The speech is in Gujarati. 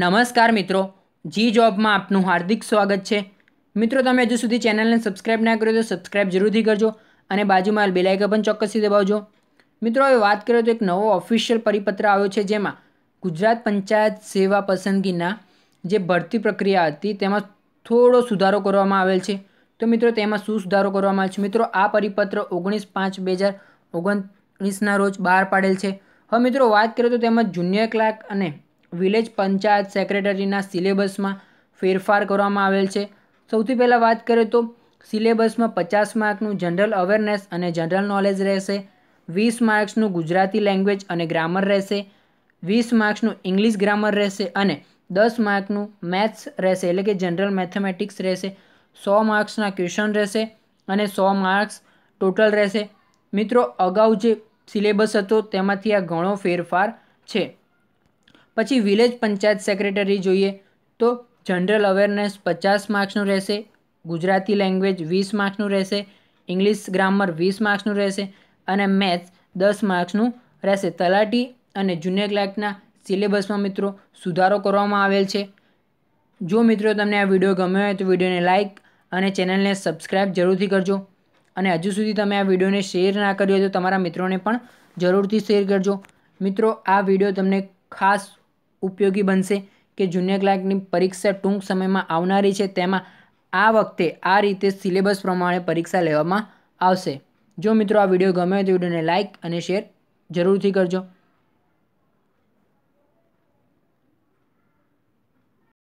નમસ્કાર મિત્રો જી જોબમાં આપનું હાર્દિક સ્વાગત છે મિત્રો તમે હજુ સુધી ચેનલને સબસ્ક્રાઇબ ના કર્યો તો સબસ્ક્રાઇબ જરૂરથી કરજો અને બાજુમાં બેલાઇકા પણ ચોક્કસથી દબાવજો મિત્રો હવે વાત કરીએ તો એક નવો ઓફિશિયલ પરિપત્ર આવ્યો છે જેમાં ગુજરાત પંચાયત સેવા પસંદગીના જે ભરતી પ્રક્રિયા હતી તેમાં થોડો સુધારો કરવામાં આવેલ છે તો મિત્રો તેમાં શું સુધારો કરવામાં આવ્યો છે મિત્રો આ પરિપત્ર ઓગણીસ પાંચ બે હજાર ઓગણીસના રોજ બહાર પાડેલ છે હવે મિત્રો વાત કરીએ તો તેમાં જુનિયર ક્લાર્ક અને વિલેજ પંચાયત સેક્રેટરીના સિલેબસમાં ફેરફાર કરવામાં આવેલ છે સૌથી પહેલાં વાત કરીએ તો સિલેબસમાં પચાસ માર્કનું જનરલ અવેરનેસ અને જનરલ નોલેજ રહેશે વીસ માર્ક્સનું ગુજરાતી લેંગ્વેજ અને ગ્રામર રહેશે વીસ માર્ક્સનું ઇંગ્લિશ ગ્રામર રહેશે અને દસ માર્કનું મેથ્સ રહેશે એટલે કે જનરલ મેથેમેટિક્સ રહેશે સો માર્ક્સના ક્વેશ્ચન રહેશે અને સો માર્ક્સ ટોટલ રહેશે મિત્રો અગાઉ જે સિલેબસ હતો તેમાંથી આ ઘણો ફેરફાર છે પછી વિલેજ પંચાયત સેક્રેટરી જોઈએ તો જનરલ અવેરનેસ પચાસ માર્ક્સનું રહેશે ગુજરાતી લેંગ્વેજ વીસ માર્ક્સનું રહેશે ઇંગ્લિશ ગ્રામર વીસ માર્ક્સનું રહેશે અને મેથ્સ દસ માર્ક્સનું રહેશે તલાટી અને જુનિયર ક્લાર્કના સિલેબસમાં મિત્રો સુધારો કરવામાં આવેલ છે જો મિત્રો તમને આ વિડીયો ગમ્યો હોય તો વિડીયોને લાઇક અને ચેનલને સબસ્ક્રાઈબ જરૂરથી કરજો અને હજુ સુધી તમે આ વિડીયોને શેર ના કર્યો હોય તો તમારા મિત્રોને પણ જરૂરથી શેર કરજો મિત્રો આ વિડીયો તમને ખાસ ઉપયોગી બનશે કે જુનિયર ક્લાર્કની પરીક્ષા ટૂંક સમયમાં આવનારી છે તેમાં આ વખતે આ રીતે સિલેબસ પ્રમાણે પરીક્ષા લેવામાં આવશે જો મિત્રો આ વિડીયો ગમે તો વિડીયોને લાઇક અને શેર જરૂરથી કરજો